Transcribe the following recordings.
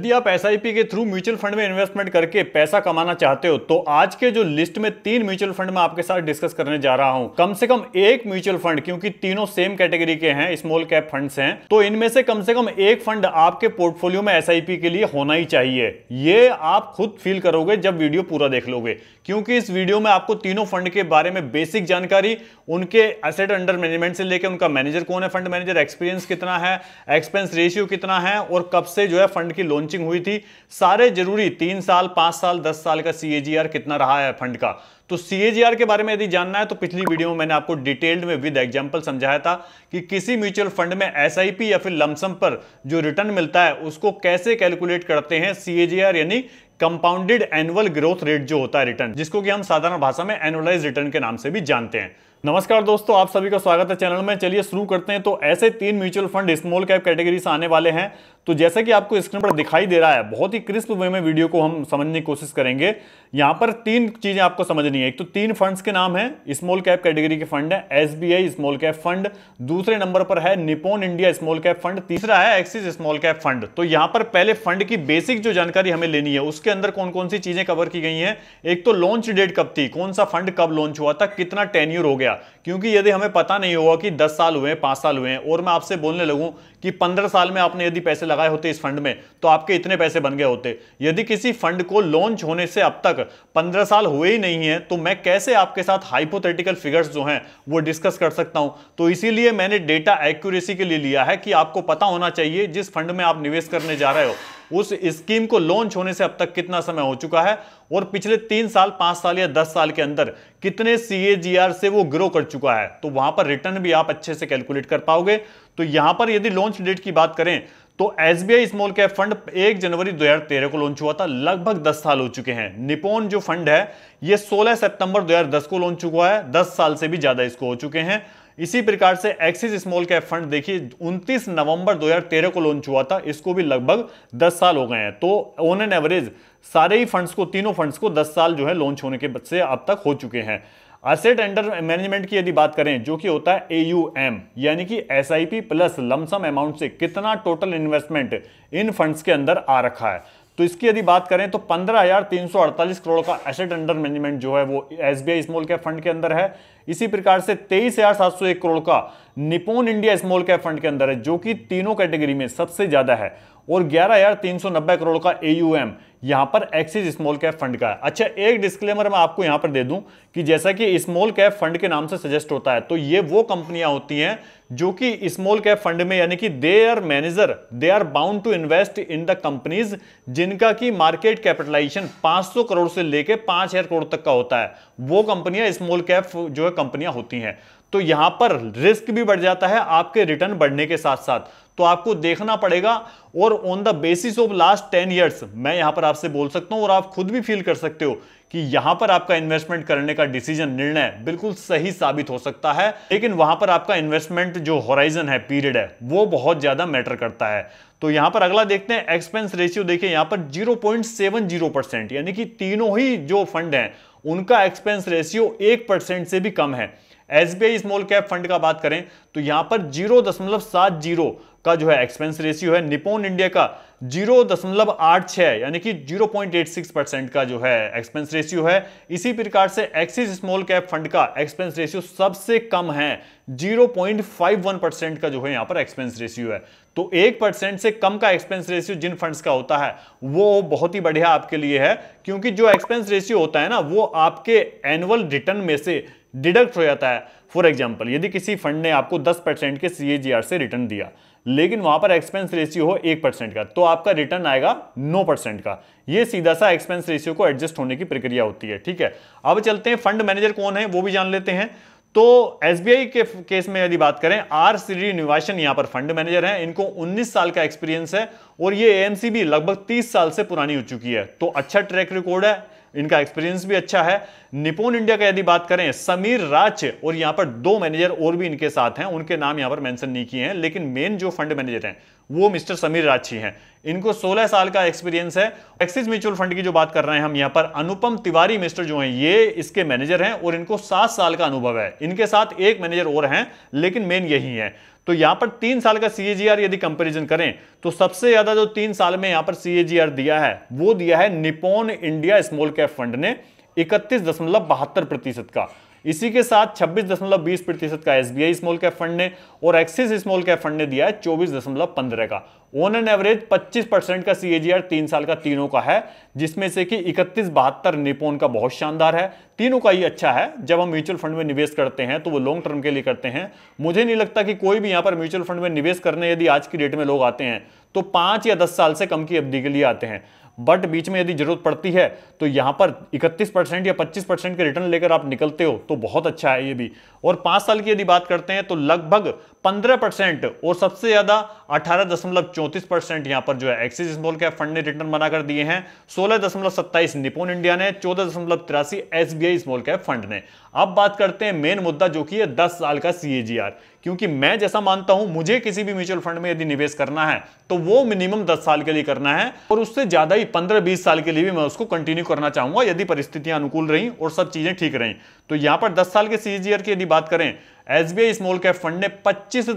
यदि आप एस के थ्रू म्यूचुअल फंड में इन्वेस्टमेंट करके पैसा कमाना चाहते हो तो आज के जो लिस्ट में तीन म्यूचुअल फंड में आपके साथ डिस्कस करने जा रहा हूं कम से कम एक म्यूचुअल फंड क्योंकि तीनों सेम कैटेगरी के हैं स्मॉल कैप फंड्स हैं तो इनमें से कम से कम एक फंड आपके पोर्टफोलियो में एस के लिए होना ही चाहिए ये आप खुद फील करोगे जब वीडियो पूरा देख लोगे क्योंकि इस वीडियो में आपको तीनों फंड के बारे में बेसिक जानकारी उनके एसेट अंडर मैनेजमेंट से लेकर उनका मैनेजर कौन है फंड मैनेजर एक्सपीरियंस कितना है एक्सपेंस रेशियो कितना है और कब से जो है फंड की लॉन्च लॉन्चिंग हुई थी सारे जरूरी तीन साल पांच साल दस साल का सीएजीआर कितना रहा है फंड का तो सीएजीआर के बारे में यदि जानना है तो पिछली वीडियो में मैंने आपको डिटेल्ड में विद एग्जांपल समझाया था कि किसी म्यूचुअल फंड में एसआईपी या फिर लमसम पर जो रिटर्न मिलता है उसको कैसे कैलकुलेट करते हैं सीएजीआर यानी कंपाउंडेड एनुअल ग्रोथ रेट जो होता है रिटर्न जिसको कि हम साधारण भाषा में एनुअलाइज रिटर्न के नाम से भी जानते हैं नमस्कार दोस्तों आप सभी का स्वागत है चैनल में चलिए शुरू करते हैं तो ऐसे तीन mutual fund small cap category से आने वाले हैं तो जैसा कि आपको स्क्रीन पर दिखाई दे रहा है बहुत ही क्रिस्प वे में वीडियो को हम समझने की कोशिश करेंगे यहां पर तीन चीजें आपको समझनी है एक तो तीन फंड्स के नाम है स्मॉल कैप कैटेगरी के फंड है एस स्मॉल कैप फंड दूसरे नंबर पर है Nippon India small cap fund तीसरा है एक्सिस स्मॉल कैप फंड तो यहां पर पहले फंड की बेसिक जो जानकारी हमें लेनी है उसके अंदर कौन कौन सी चीजें कवर की गई है एक तो लॉन्च डेट कब थी कौन सा फंड कब लॉन्च हुआ था कितना टेन्यूर हो गया क्योंकि यदि हमें पता नहीं होगा कि दस साल हुए पांच साल हुए और मैं आपसे बोलने लगू कि पंद्रह साल में आपने यदि पैसे लगाए होते इस फंड में तो आपके इतने पैसे बन गए होते यदि किसी फंड को लॉन्च होने से अब तक पंद्रह साल हुए ही नहीं है तो मैं कैसे आपके साथ हाइपोथेटिकल फिगर्स जो हैं वो डिस्कस कर सकता हूं तो इसीलिए मैंने डेटा एक्यूरेसी के लिए लिया है कि आपको पता होना चाहिए जिस फंड में आप निवेश करने जा रहे हो उस स्कीम को लॉन्च होने से अब तक कितना समय हो चुका है और पिछले तीन साल पांच साल या दस साल के अंदर कितने सीएजीआर से वो ग्रो कर चुका है तो वहां पर रिटर्न भी आप अच्छे से कैलकुलेट कर पाओगे तो यहां पर यदि लॉन्च डेट की बात करें तो S B I small cap fund एक जनवरी 2013 को लॉन्च हुआ था लगभग 10 साल हो चुके हैं निपोन जो फंड है ये 16 सितंबर 2010 को लॉन्च हुआ है 10 साल से भी ज्यादा इसको हो चुके हैं इसी प्रकार से एक्सिस स्मॉल कैप फंड देखिए 29 नवंबर 2013 को लॉन्च हुआ था इसको भी लगभग 10 साल हो गए हैं तो ऑन एन एवरेज सारे ही फंड्स को तीनों फंड्स को 10 साल जो है लॉन्च होने के से अब तक हो चुके हैं असेट अंडर मैनेजमेंट की यदि बात करें जो कि होता है ए यानी कि S I P plus lumpsum amount से कितना टोटल इन्वेस्टमेंट इन फंड्स के अंदर आ रखा है तो इसकी यदि बात करें तो 15,348 करोड़ का एसेट अंडर मैनेजमेंट जो है वो एसबीआई स्मॉल कैप फंड के अंदर है इसी प्रकार से 23,701 करोड़ का Nippon India small cap fund के अंदर है जो कि तीनों कैटेगरी में सबसे ज्यादा है और तीन सौ नब्बे करोड़ का एयूएम यहां पर एक्सिस स्मॉल कैप फंड का है अच्छा एक डिस्क्लेमर मैं आपको यहां पर दे दूं कि जैसा कि स्मॉल कैप फंड के नाम से सजेस्ट होता है तो ये वो कंपनियां होती हैं जो कि स्मॉल कैप फंड में यानी कि they are manager they are bound to invest in the companies जिनका की मार्केट कैपिटलाइजेशन 500 करोड़ से लेकर 5000 करोड़ तक का होता है वो कंपनियां स्मॉल कैप जो है कंपनियां होती हैं तो यहां पर रिस्क भी बढ़ जाता है आपके रिटर्न बढ़ने के साथ साथ तो आपको देखना पड़ेगा और on the basis of last ten years मैं यहां पर आपसे बोल सकता हूं और आप खुद भी फील कर सकते हो कि यहां पर आपका इन्वेस्टमेंट करने का डिसीजन निर्णय बिल्कुल सही साबित हो सकता है लेकिन वहां पर आपका इन्वेस्टमेंट जो होराइजन है पीरियड है वो बहुत ज्यादा मैटर करता है तो यहां पर अगला देखते हैं एक्सपेंस रेशियो देखिए यहां पर जीरो परसेंट यानी कि तीनों ही जो फंड है उनका एक्सपेंस रेशियो एक परसेंट से भी कम है एसबीआई स्मॉल कैप फंड का बात करें तो यहां पर जीरो दशमलव सात जीरो का जो है एक्सपेंस रेशियो है निपोन इंडिया का जीरो दशमलव आठ छः यानी कि zero point eight six percent का जो है एक्सपेंस रेशियो है इसी प्रकार से एक्सिस स्मॉल कैप फंड का एक्सपेंस रेशियो सबसे कम है zero point five one percent का जो है यहां पर एक्सपेंस रेशियो है तो एक परसेंट से कम का एक्सपेंस रेशियो जिन फंड्स का होता है वो बहुत ही बढ़िया आपके लिए है क्योंकि जो एक्सपेंस रेशियो होता है ना वो आपके एनुअल रिटर्न में से डिडक्ट हो जाता है फॉर एग्जाम्पल यदि किसी फंड ने आपको 10 परसेंट के सी से रिटर्न दिया लेकिन वहां पर एक्सपेंस रेशियो हो एक परसेंट का तो आपका रिटर्न आएगा नौ परसेंट का यह सीधा सा एक्सपेंस रेशियो को एडजस्ट होने की प्रक्रिया होती है ठीक है अब चलते हैं फंड मैनेजर कौन है वो भी जान लेते हैं तो एसबीआई के केस में यदि बात करें आर श्रीनिवासन यहां पर फंड मैनेजर हैं इनको 19 साल का एक्सपीरियंस है और ये एएमसी भी लगभग 30 साल से पुरानी हो चुकी है तो अच्छा ट्रैक रिकॉर्ड है इनका एक्सपीरियंस भी अच्छा है निपोन इंडिया का यदि बात करें समीर राज और यहां पर दो मैनेजर और भी इनके साथ हैं उनके नाम यहां पर मेंशन नहीं किए हैं लेकिन मेन जो फंड मैनेजर हैं वो मिस्टर समीर राज हैं इनको 16 साल का एक्सपीरियंस है एक्सिस म्यूचुअल फंड की जो बात कर रहे हैं हम यहां पर अनुपम तिवारी मिस्टर जो हैं ये इसके मैनेजर हैं और इनको सात साल का अनुभव है इनके साथ एक मैनेजर और हैं लेकिन मेन यही है तो यहां पर तीन साल का सीएजीआर यदि कंपेरिजन करें तो सबसे ज्यादा जो तीन साल में यहां पर सीएजीआर दिया है वो दिया है Nippon India small cap fund ने इकतीस दशमलव बहत्तर प्रतिशत का इसी के साथ छब्बीस दशमलव बीस प्रतिशत का एसबीआई स्मॉल कैप फंड ने और एक्सिस स्मॉल कैप फंड ने दिया है चौबीस दशमलव पंद्रह का ओन एन एवरेज 25 परसेंट का सीएजीआर तीन साल का तीनों का है जिसमें से कि इकतीस बहत्तर निपोन का बहुत शानदार है तीनों का ही अच्छा है जब हम म्यूचुअल फंड में निवेश करते हैं तो वो लॉन्ग टर्म के लिए करते हैं मुझे नहीं लगता कि कोई भी यहां पर म्यूचुअल फंड में निवेश करने यदि आज की डेट में लोग आते हैं तो पांच या दस साल से कम की अवधि के लिए आते हैं बट बीच में यदि जरूरत पड़ती है तो यहां पर 31 परसेंट या 25 परसेंट के रिटर्न लेकर आप निकलते हो तो बहुत अच्छा है ये भी और पांच साल की यदि बात करते हैं तो लगभग 15 परसेंट और सबसे ज़्यादा अठारह दशमलव चौंतीस परसेंट यहां पर जो है एक्सिस स्मॉल कैप फंड ने रिटर्न बनाकर दिए हैं सोलह दशमलव सत्ताईस निपोन इंडिया ने चौदह दशमलव तिरासी एस स्मॉल कैप फंड ने अब बात करते हैं मेन मुद्दा जो कि है दस साल का सी क्योंकि मैं जैसा मानता हूं मुझे किसी भी म्यूचुअल फंड में यदि निवेश करना है तो वो मिनिमम दस साल के लिए करना है और उससे ज्यादा ही पंद्रह बीस साल के लिए भी मैं उसको कंटिन्यू करना चाहूंगा यदि परिस्थितियां अनुकूल रही और सब चीजें ठीक रही तो यहां पर दस साल के सीजीआर की यदि बात करें एस स्मॉल कैप फंड ने पच्चीस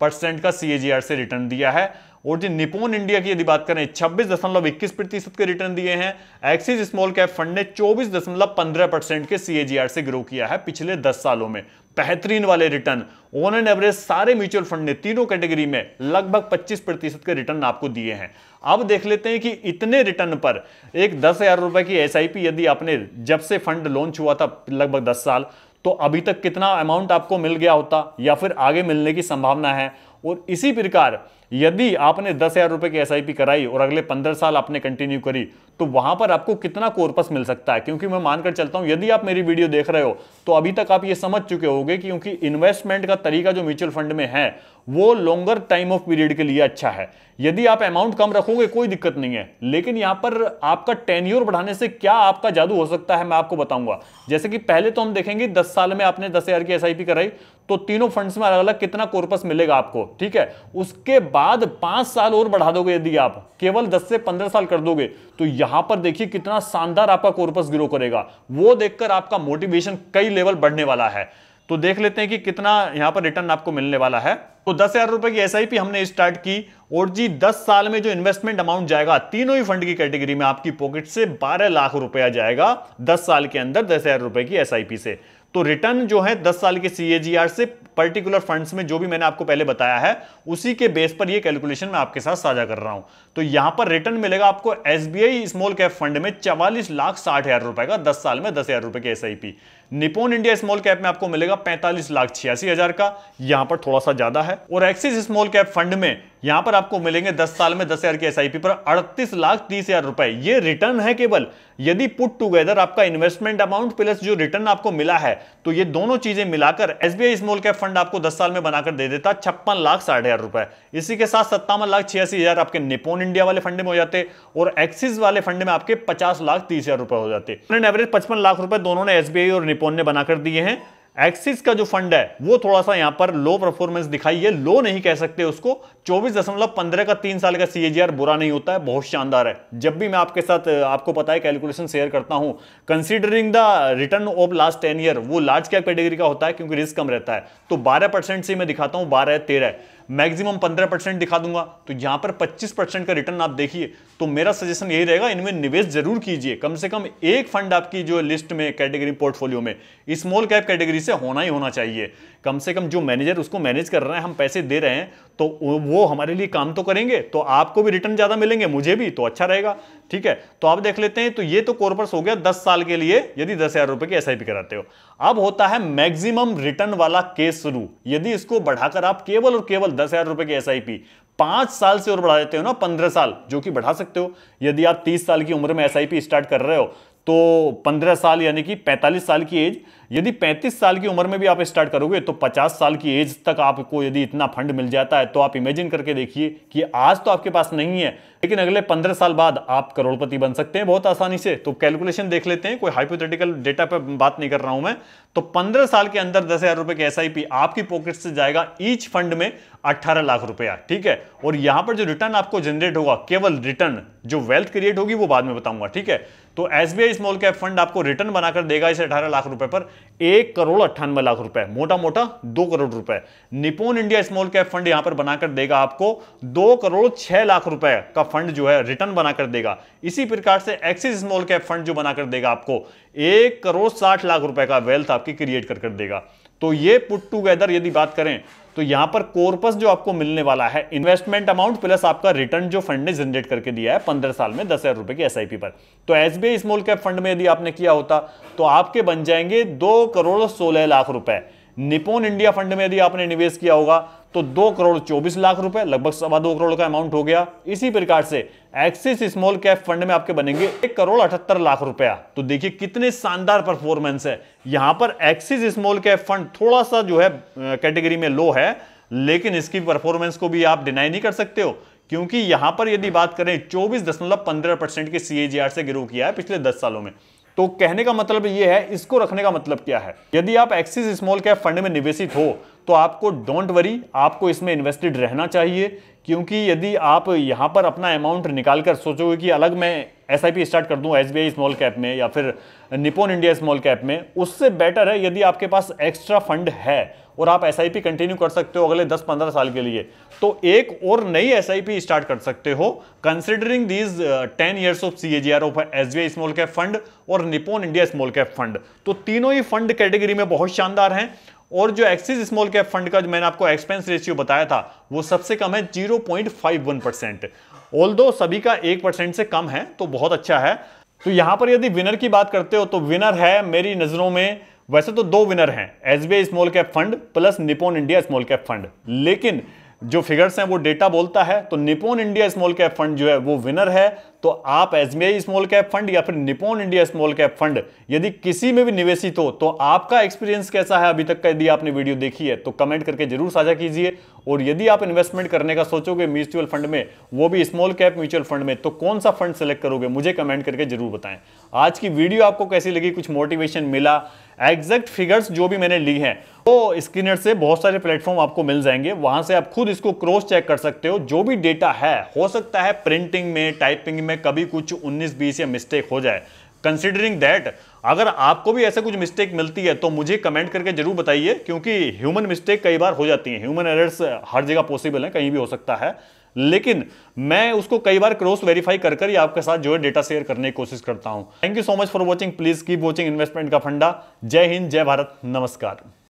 परसेंट का सीएजीआर से रिटर्न दिया है और जी निपोन इंडिया की यदि बात करें छब्बीस दशमलव इक्कीस प्रतिशत के रिटर्न दिए हैं एक्सिस स्मॉल कैप फंड ने चौबीस दशमलव पंद्रह परसेंट के सीएजीआर से ग्रो किया है पिछले दस सालों में बेहतरीन वाले रिटर्न ओन एंड एवरेज सारे म्यूचुअल फंड ने तीनों कैटेगरी में लगभग 25 प्रतिशत के रिटर्न आपको दिए हैं अब देख लेते हैं कि इतने रिटर्न पर एक दस हजार रुपए की एस यदि आपने जब से फंड लॉन्च हुआ था लगभग दस साल तो अभी तक कितना अमाउंट आपको मिल गया होता या फिर आगे मिलने की संभावना है और इसी प्रकार यदि आपने दस हजार रुपए की एसआईपी कराई और अगले पंद्रह साल आपने कंटिन्यू करी तो वहां पर आपको कितना कोर्पस मिल सकता है क्योंकि मैं मानकर चलता हूं यदि आप मेरी वीडियो देख रहे हो तो अभी तक आप ये समझ चुके होंगे क्योंकि इन्वेस्टमेंट का तरीका जो म्यूचुअल फंड में है वो लॉन्गर टाइम ऑफ पीरियड के लिए अच्छा है यदि आप अमाउंट कम रखोगे कोई दिक्कत नहीं है लेकिन यहां पर आपका टेन्योर बढ़ाने से क्या आपका जादू हो सकता है मैं आपको बताऊंगा जैसे कि पहले तो हम देखेंगे दस साल में आपने दस हजार की एस कराई तो तीनों फंड्स में अलग अलग कितना कोर्पस मिलेगा आपको ठीक है उसके बाद पांच साल और बढ़ा दोगे यदि आप केवल दस से पंद्रह साल कर दोगे तो यहां पर देखिए कितना शानदार आपका कोर्पस ग्रो करेगा वो देखकर आपका मोटिवेशन कई लेवल बढ़ने वाला है तो देख लेते हैं कि कितना यहां पर रिटर्न आपको मिलने वाला है तो दस हजार रुपए की एसआईपी हमने स्टार्ट की और जी दस साल में जो इन्वेस्टमेंट अमाउंट जाएगा तीनों ही फंड की कैटेगरी में आपकी पॉकेट से बारह लाख रुपया जाएगा दस साल के अंदर दस हजार रुपए की एसआईपी से तो रिटर्न जो है 10 साल के सीएजीआर से पर्टिकुलर फंड्स में जो भी मैंने आपको पहले बताया है उसी के बेस पर ये कैलकुलेशन मैं आपके साथ साझा कर रहा हूं तो यहां पर रिटर्न मिलेगा आपको एसबीआई स्मॉल कैप फंड में चवालीस लाख साठ हजार रुपए का दस साल में दस हजार रुपए के SIP Nippon India small cap में आपको मिलेगा पैंतालीस लाख छियासी हजार का यहां पर थोड़ा सा ज्यादा है और एक्सिस स्मॉल कैप फंड में यहां पर आपको मिलेंगे 10 साल में दस हजार की एस पर अड़तीस लाख तीस हजार रुपए ये रिटर्न है केवल यदि पुट टुगेदर आपका इन्वेस्टमेंट अमाउंट प्लस जो रिटर्न आपको मिला है तो ये दोनों चीजें मिलाकर एसबीआई स्मॉल कैप फंड आपको दस साल में बनाकर दे देता छप्पन लाख साठ हजार रुपए इसी के साथ सत्तावन लाख छियासी हजार आपके निपोन इंडिया वाले फंड में हो जाते और एक्सिस वाले फंड में आपके पचास लाख तीस हजार रुपए हो जाते एवरेज पचपन लाख रुपए दोनों ने एसबीआई और रिपोन ने बनाकर दिए हैं एक्सिस का जो फंड है वो थोड़ा सा यहां पर लो परफॉर्मेंस दिखाई है लो नहीं कह सकते उसको 24.15 का तीन साल का सीएजीआर बुरा नहीं होता है बहुत शानदार है जब भी मैं आपके साथ आपको पता है कैलकुलेशन शेयर करता हूं considering the return of last ten year वो लार्ज कैप कैटेगरी का होता है क्योंकि रिस्क कम रहता है तो बारह से मैं दिखाता हूं बारह तेरह मैक्सिमम 15 परसेंट दिखा दूंगा तो यहां पर 25 परसेंट का रिटर्न आप देखिए तो मेरा सजेशन यही रहेगा इनमें निवेश जरूर कीजिए कम से कम एक फंड आपकी जो लिस्ट में कैटेगरी पोर्टफोलियो में स्मॉल कैप कैटेगरी से होना ही होना चाहिए कम से कम जो मैनेजर उसको मैनेज कर रहे हैं हम पैसे दे रहे हैं तो वो हमारे लिए काम तो करेंगे तो आपको भी रिटर्न ज्यादा मिलेंगे मुझे भी तो अच्छा रहेगा ठीक है तो आप देख लेते हैं तो ये तो कॉर्पस हो गया दस साल के लिए यदि दस हजार रुपए की एस कराते हो अब होता है मैक्सिमम रिटर्न वाला केस शुरू यदि इसको बढ़ाकर आप केवल और केवल दस हजार रुपए की एस आई पी पांच साल से और बढ़ा देते हो ना पंद्रह साल जो कि बढ़ा सकते हो यदि आप तीस साल की उम्र में एस आई पी स्टार्ट कर रहे हो तो पंद्रह साल यानी कि पैंतालीस साल की एज यदि 35 साल की उम्र में भी आप स्टार्ट करोगे तो 50 साल की एज तक आपको यदि इतना फंड मिल जाता है तो आप इमेजिन करके देखिए कि आज तो आपके पास नहीं है लेकिन अगले 15 साल बाद आप करोड़पति बन सकते हैं बहुत आसानी से तो कैलकुलेशन देख लेते हैं कोई हाइपोथेटिकल डेटा पर बात नहीं कर रहा हूं मैं तो पंद्रह साल के अंदर दस हजार रुपए की एस आपकी पॉकेट से जाएगा ईच फंड में अट्ठारह लाख रुपया ठीक है और यहां पर जो रिटर्न आपको जनरेट होगा केवल रिटर्न जो वेल्थ क्रिएट होगी वो बाद में बताऊंगा ठीक है तो एसबीआई स्मॉल कैप फंड आपको रिटर्न बनाकर देगा इसे अठारह लाख रुपए पर एक करोड़ अट्ठानवे लाख रुपए मोटा मोटा दो करोड़ रुपए Nippon India small cap fund यहां पर बनाकर देगा आपको दो करोड़ छह लाख रुपए का फंड जो है रिटर्न बनाकर देगा इसी प्रकार से एक्सिस स्मॉल कैप फंड जो बनाकर देगा आपको एक करोड़ साठ लाख रुपए का वेल्थ आपकी क्रिएट कर, देगा तो ये पुट टूगेदर यदि बात करें तो यहां पर कोरपस जो आपको मिलने वाला है इन्वेस्टमेंट अमाउंट प्लस आपका रिटर्न जो फंड ने जनरेट करके दिया है पंद्रह साल में दस हजार रुपए की एस पर तो एसबीआई स्मॉल कैप फंड में यदि आपने किया होता तो आपके बन जाएंगे दो करोड़ सोलह लाख रुपए निपोन इंडिया फंड में यदि आपने निवेश किया होगा तो दो करोड़ चौबीस लाख रुपए लगभग सवा दो करोड़ का अमाउंट हो गया इसी प्रकार से एक्सिस स्मॉल कैप फंड में आपके बनेंगे एक करोड़ अठहत्तर लाख रुपया तो देखिए कितने शानदार परफॉर्मेंस है यहां पर एक्सिस स्मॉल कैप फंड थोड़ा सा जो है कैटेगरी में लो है लेकिन इसकी परफॉर्मेंस को भी आप डिनाई नहीं कर सकते हो क्योंकि यहां पर यदि बात करें चौबीस दशमलव पंद्रह परसेंट के सीएजीआर से गिरो किया है पिछले दस सालों में तो कहने का मतलब ये है इसको रखने का मतलब क्या है यदि आप एक्सिस स्मॉल कैप फंड में निवेशित हो तो आपको डोंट वरी आपको इसमें इन्वेस्टेड रहना चाहिए क्योंकि यदि आप यहाँ पर अपना अमाउंट निकाल कर सोचोगे कि अलग मैं एस स्टार्ट कर दूँ एस स्मॉल कैप में या फिर निपोन इंडिया स्मॉल कैप में उससे बेटर है यदि आपके पास एक्स्ट्रा फंड है और आप एस कंटिन्यू कर सकते हो अगले 10-15 साल के लिए तो एक और नई एस स्टार्ट कर सकते हो considering these 10 years of C A of S small cap fund और Nippon India small cap fund तो तीनों ही फंड कैटेगरी में बहुत शानदार हैं और जो एक्सिस स्मॉल कैप फंड का जो मैंने आपको एक्सपेंस रेशियो बताया था वो सबसे कम है 0.51 परसेंट ऑल सभी का एक परसेंट से कम है तो बहुत अच्छा है तो यहां पर यदि विनर की बात करते हो तो विनर है मेरी नजरों में वैसे तो दो विनर हैं SBI small cap fund plus Nippon India small cap fund लेकिन जो फिगर्स हैं वो डेटा बोलता है तो Nippon India small cap fund जो है वो विनर है तो आप एसबीआई स्मॉल कैप फंड या फिर Nippon India small cap fund यदि किसी में भी निवेशित हो तो आपका एक्सपीरियंस कैसा है अभी तक का यदि आपने वीडियो देखी है तो कमेंट करके जरूर साझा कीजिए और यदि आप इन्वेस्टमेंट करने का सोचोगे म्यूचुअल फंड में वो भी स्मॉल कैप म्यूचुअल फंड में तो कौन सा फंड सेलेक्ट करोगे मुझे कमेंट करके जरूर बताएं आज की वीडियो आपको कैसी लगी कुछ मोटिवेशन मिला एग्जैक्ट फिगर्स जो भी मैंने ली है तो स्क्रीनर से बहुत सारे प्लेटफॉर्म आपको मिल जाएंगे वहां से आप खुद इसको क्रॉस चेक कर सकते हो जो भी डेटा है हो सकता है प्रिंटिंग में टाइपिंग में में कभी कुछ 19 बीस या मिस्टेक हो जाए कंसिडरिंग दैट अगर आपको भी ऐसा कुछ मिस्टेक मिलती है तो मुझे कमेंट करके जरूर बताइए क्योंकि ह्यूमन मिस्टेक कई बार हो जाती है ह्यूमन एरर्स हर जगह पॉसिबल है कहीं भी हो सकता है लेकिन मैं उसको कई बार क्रॉस वेरीफाई कर कर आपके साथ जो है डेटा शेयर करने की कोशिश करता हूं thank you so much for watching please keep watching investment का फंडा जय हिंद जय भारत नमस्कार